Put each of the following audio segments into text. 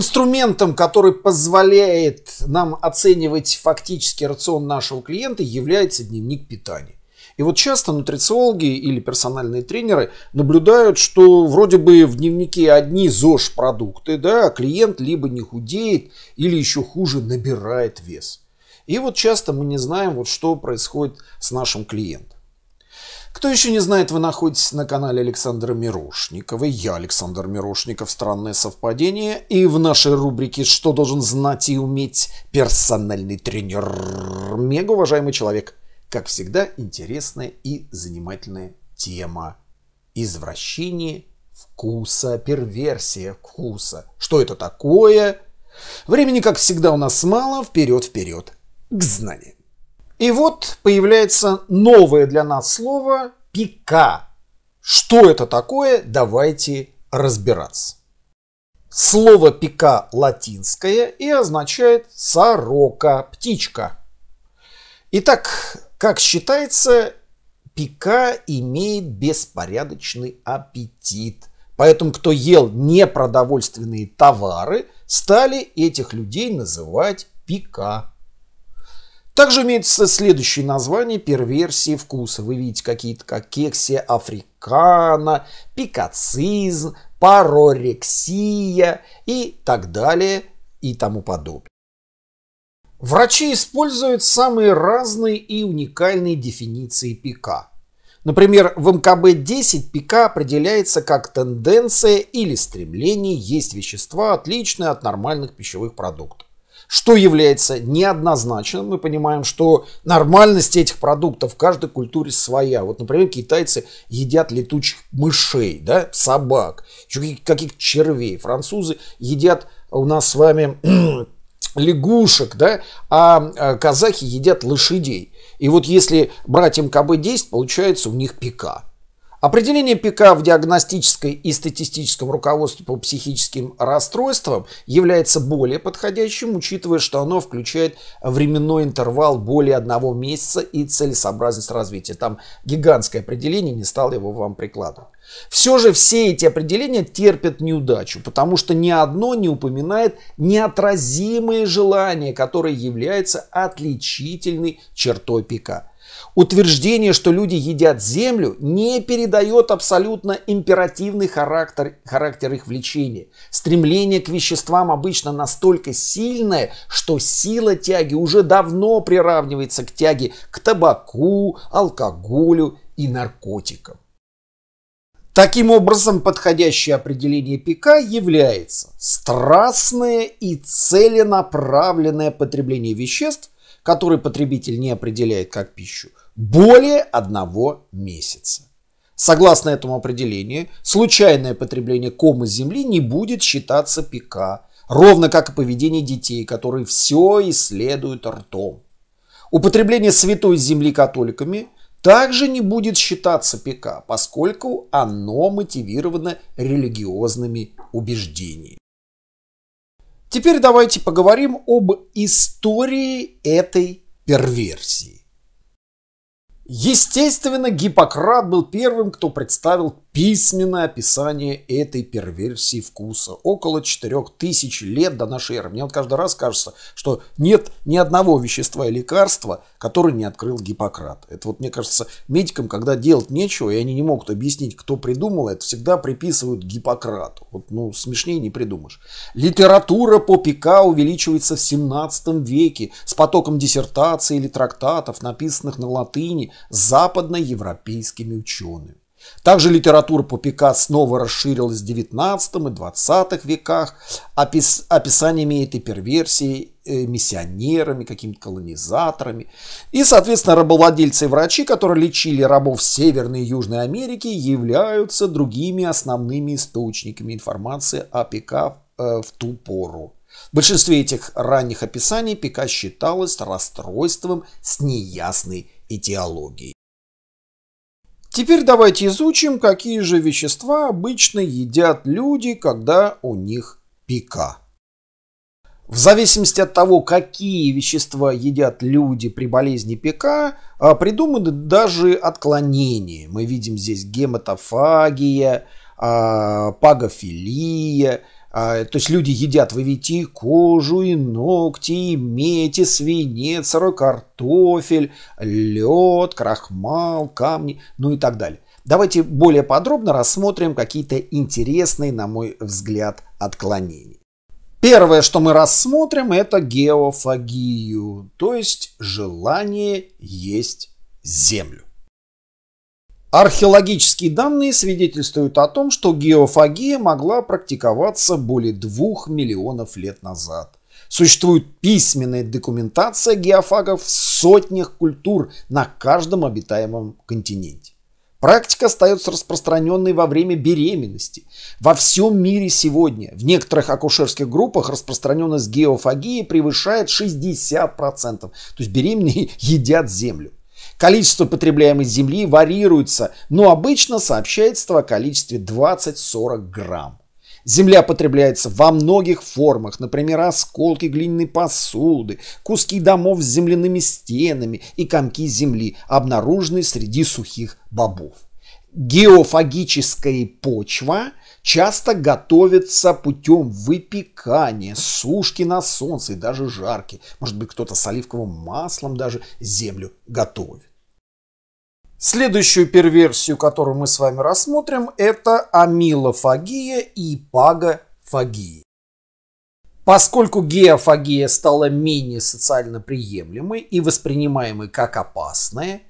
Инструментом, который позволяет нам оценивать фактически рацион нашего клиента, является дневник питания. И вот часто нутрициологи или персональные тренеры наблюдают, что вроде бы в дневнике одни ЗОЖ продукты, да, а клиент либо не худеет, или еще хуже набирает вес. И вот часто мы не знаем, вот что происходит с нашим клиентом. Кто еще не знает, вы находитесь на канале Александра Мирошникова. Я Александр Мирошников, странное совпадение. И в нашей рубрике «Что должен знать и уметь персональный тренер?» Мега уважаемый человек. Как всегда, интересная и занимательная тема. Извращение вкуса, перверсия вкуса. Что это такое? Времени, как всегда, у нас мало. Вперед, вперед к знаниям. И вот появляется новое для нас слово «пика». Что это такое, давайте разбираться. Слово «пика» латинское и означает «сорока», «птичка». Итак, как считается, пика имеет беспорядочный аппетит. Поэтому, кто ел непродовольственные товары, стали этих людей называть пика. Также имеется следующее название перверсии вкуса. Вы видите какие-то как кексия африкана, пикацизм, парорексия и так далее и тому подобное. Врачи используют самые разные и уникальные дефиниции пика. Например, в МКБ-10 пика определяется как тенденция или стремление есть вещества, отличные от нормальных пищевых продуктов что является неоднозначным. Мы понимаем, что нормальность этих продуктов в каждой культуре своя. Вот, например, китайцы едят летучих мышей, да, собак, каких-то червей. Французы едят у нас с вами лягушек, да, а, а казахи едят лошадей. И вот если брать МКБ-10, получается у них пика. Определение пика в диагностическом и статистическом руководстве по психическим расстройствам является более подходящим, учитывая, что оно включает временной интервал более одного месяца и целесообразность развития. Там гигантское определение, не стал его вам прикладывать. Все же все эти определения терпят неудачу, потому что ни одно не упоминает неотразимые желания, которые являются отличительной чертой пика. Утверждение, что люди едят землю, не передает абсолютно императивный характер, характер их влечения. Стремление к веществам обычно настолько сильное, что сила тяги уже давно приравнивается к тяге к табаку, алкоголю и наркотикам. Таким образом, подходящее определение пика является страстное и целенаправленное потребление веществ, который потребитель не определяет как пищу, более одного месяца. Согласно этому определению, случайное потребление комы земли не будет считаться пика, ровно как и поведение детей, которые все исследуют ртом. Употребление святой земли католиками также не будет считаться ПК, поскольку оно мотивировано религиозными убеждениями. Теперь давайте поговорим об истории этой перверсии. Естественно, Гиппократ был первым, кто представил письменное описание этой перверсии вкуса. Около 4000 лет до нашей эры. Мне вот каждый раз кажется, что нет ни одного вещества и лекарства, который не открыл Гиппократ. Это вот, мне кажется, медикам, когда делать нечего, и они не могут объяснить, кто придумал это, всегда приписывают Гиппократу. Вот, ну, смешнее не придумаешь. Литература по Пика увеличивается в 17 веке с потоком диссертаций или трактатов, написанных на латыни западноевропейскими учеными. Также литература по Пика снова расширилась в XIX и XX веках опис имеет и перверсии э, миссионерами, какими-то колонизаторами. И, соответственно, рабовладельцы и врачи, которые лечили рабов Северной и Южной Америки, являются другими основными источниками информации о Пика э, в ту пору. В большинстве этих ранних описаний Пика считалось расстройством с неясной этиологией. Теперь давайте изучим, какие же вещества обычно едят люди, когда у них пика. В зависимости от того, какие вещества едят люди при болезни ПК, а, придуманы даже отклонения. Мы видим здесь гематофагия, а, пагофилия – а, то есть люди едят, вы видите, и кожу, и ногти, и медь, и свинец, сырой картофель, лед, крахмал, камни, ну и так далее. Давайте более подробно рассмотрим какие-то интересные, на мой взгляд, отклонения. Первое, что мы рассмотрим, это геофагию, то есть желание есть землю. Археологические данные свидетельствуют о том, что геофагия могла практиковаться более двух миллионов лет назад. Существует письменная документация геофагов в сотнях культур на каждом обитаемом континенте. Практика остается распространенной во время беременности. Во всем мире сегодня в некоторых акушерских группах распространенность геофагии превышает 60%. То есть беременные едят землю. Количество потребляемой земли варьируется, но обычно сообщается о количестве 20-40 грамм. Земля потребляется во многих формах, например, осколки глиняной посуды, куски домов с земляными стенами и комки земли, обнаруженные среди сухих бобов. Геофагическая почва часто готовится путем выпекания, сушки на солнце и даже жарки. Может быть, кто-то с оливковым маслом даже землю готовит. Следующую перверсию, которую мы с вами рассмотрим, это амилофагия и пагофагия. Поскольку геофагия стала менее социально приемлемой и воспринимаемой как опасная,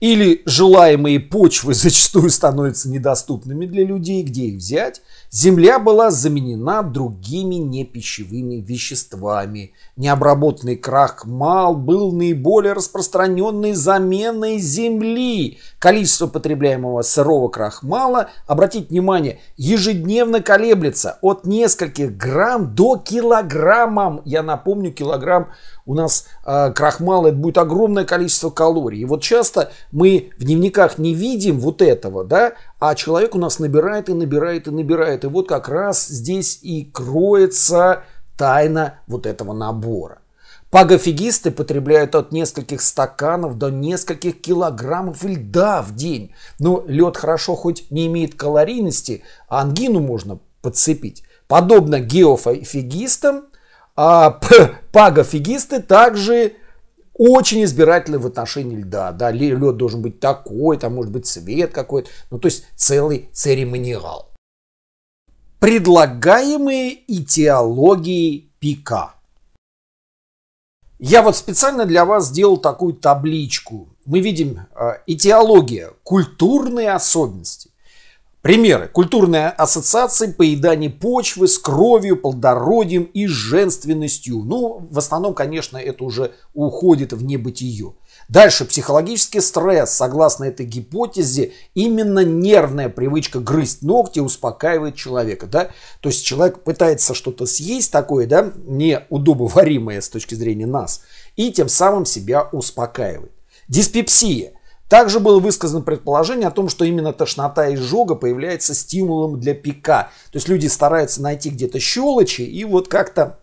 или желаемые почвы зачастую становятся недоступными для людей, где их взять, Земля была заменена другими непищевыми веществами. Необработанный крахмал был наиболее распространенной заменой земли. Количество потребляемого сырого крахмала, обратите внимание, ежедневно колеблется от нескольких грамм до килограммам. Я напомню, килограмм у нас э, а, крахмала, это будет огромное количество калорий. И вот часто мы в дневниках не видим вот этого, да, а человек у нас набирает и набирает и набирает. И вот как раз здесь и кроется тайна вот этого набора. Пагофигисты потребляют от нескольких стаканов до нескольких килограммов льда в день. Но лед хорошо хоть не имеет калорийности, а ангину можно подцепить. Подобно геофигистам, а пагофигисты также очень избирательны в отношении льда. Да, лед должен быть такой, там может быть цвет какой-то. Ну, то есть целый церемониал. Предлагаемые идеологии Пика. Я вот специально для вас сделал такую табличку. Мы видим э, идеология, культурные особенности, Примеры. Культурная ассоциация поедания почвы с кровью, плодородием и женственностью. Ну, в основном, конечно, это уже уходит в небытие. Дальше. Психологический стресс. Согласно этой гипотезе, именно нервная привычка грызть ногти успокаивает человека. Да? То есть человек пытается что-то съесть такое, да, неудобоваримое с точки зрения нас, и тем самым себя успокаивает. Диспепсия также было высказано предположение о том, что именно тошнота и жога появляется стимулом для пика. То есть люди стараются найти где-то щелочи, и вот как-то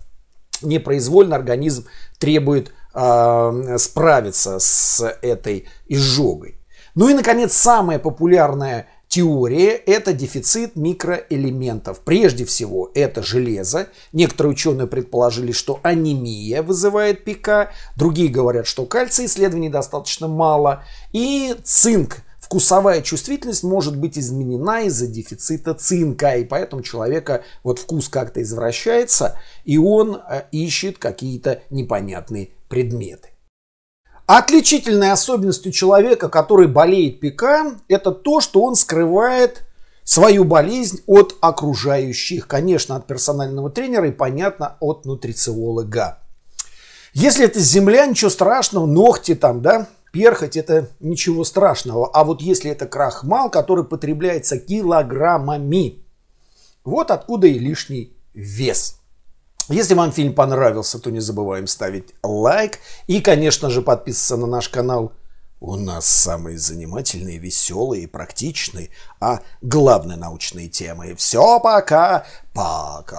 непроизвольно организм требует э, справиться с этой изжогой. Ну и, наконец, самая популярная теория – это дефицит микроэлементов. Прежде всего, это железо. Некоторые ученые предположили, что анемия вызывает ПК. Другие говорят, что кальция исследований достаточно мало. И цинк вкусовая чувствительность может быть изменена из-за дефицита цинка, и поэтому человека вот вкус как-то извращается, и он э, ищет какие-то непонятные предметы. Отличительной особенностью человека, который болеет пекан, это то, что он скрывает свою болезнь от окружающих. Конечно, от персонального тренера и, понятно, от нутрициолога. Если это земля, ничего страшного, ногти там, да, перхоть, это ничего страшного. А вот если это крахмал, который потребляется килограммами, вот откуда и лишний вес. Если вам фильм понравился, то не забываем ставить лайк и, конечно же, подписываться на наш канал. У нас самые занимательные, веселые, практичные, а главное научные темы. Все, пока, пока.